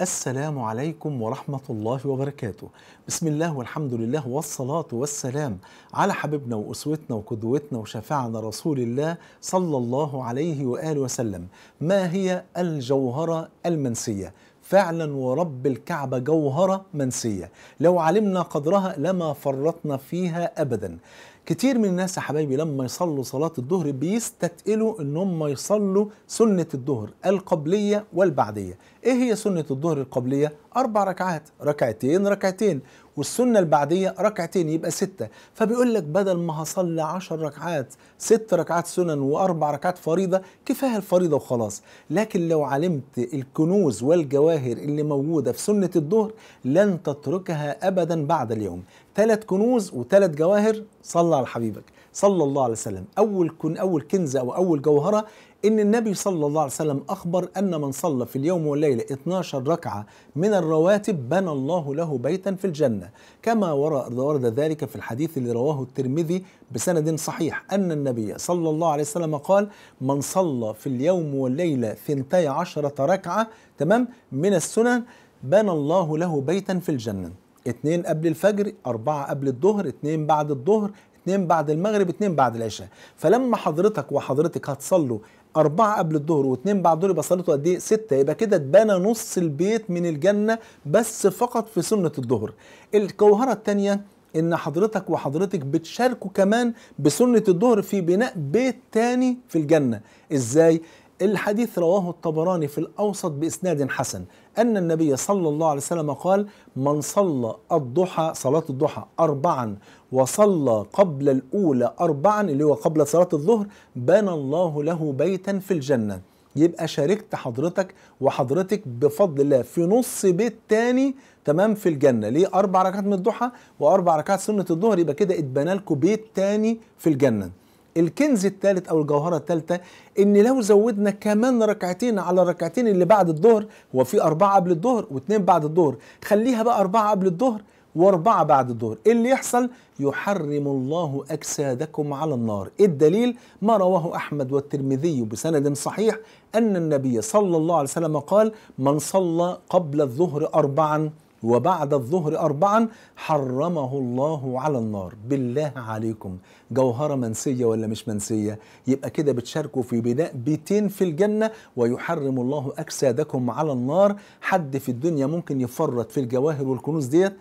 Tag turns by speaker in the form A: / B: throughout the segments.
A: السلام عليكم ورحمة الله وبركاته بسم الله والحمد لله والصلاة والسلام على حبيبنا وأسوتنا وقدوتنا وشفاعنا رسول الله صلى الله عليه وآله وسلم ما هي الجوهرة المنسية فعلا ورب الكعبة جوهرة منسية لو علمنا قدرها لما فرطنا فيها أبدا كتير من الناس يا حبايبي لما يصلوا صلاة الظهر بيستتقلوا ان هم يصلوا سنة الظهر القبلية والبعدية ايه هي سنة الظهر القبلية؟ اربع ركعات ركعتين ركعتين والسنة البعدية ركعتين يبقى ستة فبيقول لك بدل ما هصلي عشر ركعات ست ركعات سنن وأربع ركعات فريضة كفاية الفريضة وخلاص لكن لو علمت الكنوز والجواهر اللي موجودة في سنة الظهر لن تتركها أبدا بعد اليوم ثلاث كنوز وثلاث جواهر صلى على حبيبك صلى الله عليه وسلم اول كن اول كنزه او اول جوهره ان النبي صلى الله عليه وسلم اخبر ان من صلى في اليوم والليله 12 ركعه من الرواتب بنى الله له بيتا في الجنه كما ورد ذلك في الحديث اللي رواه الترمذي بسند صحيح ان النبي صلى الله عليه وسلم قال من صلى في اليوم والليله 12 ركعه تمام من السنن بنى الله له بيتا في الجنه اثنين قبل الفجر أربعة قبل الظهر اثنين بعد الظهر اثنين بعد المغرب اثنين بعد العشاء فلما حضرتك وحضرتك هتصلوا أربعة قبل الظهر واثنين بعد الظهر يبقى صليتوا قد إيه؟ ستة يبقى كده اتبنى نص البيت من الجنة بس فقط في سنة الظهر. الجوهرة الثانية ان حضرتك وحضرتك بتشاركوا كمان بسنة الظهر في بناء بيت تاني في الجنة ازاي الحديث رواه الطبراني في الأوسط بإسناد حسن أن النبي صلى الله عليه وسلم قال من صلى الضحى صلاة الضحى أربعا وصلى قبل الأولى أربعا اللي هو قبل صلاة الظهر بنى الله له بيتا في الجنة يبقى شاركت حضرتك وحضرتك بفضل الله في نص بيت تاني تمام في الجنه ليه اربع ركعات من الضحى واربع ركعات سنه الظهر يبقى كده اتبنى لكم بيت تاني في الجنه الكنز الثالث او الجوهره الثالثه ان لو زودنا كمان ركعتين على الركعتين اللي بعد الظهر هو في اربعه قبل الظهر واثنين بعد الظهر خليها بقى اربعه قبل الظهر واربعه بعد الظهر ايه اللي يحصل يحرم الله اجسادكم على النار إيه الدليل ما رواه احمد والترمذي بسند صحيح ان النبي صلى الله عليه وسلم قال من صلى قبل الظهر اربعا وبعد الظهر أربعا حرمه الله على النار بالله عليكم جوهرة منسية ولا مش منسية يبقى كده بتشاركوا في بناء بيتين في الجنة ويحرم الله أجسادكم على النار حد في الدنيا ممكن يفرط في الجواهر والكنوز ديت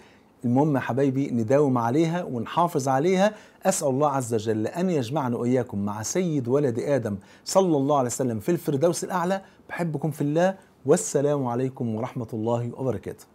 A: المهم يا حبايبي نداوم عليها ونحافظ عليها أسأل الله عز وجل أن يجمعنا وإياكم مع سيد ولد آدم صلى الله عليه وسلم في الفردوس الأعلى بحبكم في الله والسلام عليكم ورحمة الله وبركاته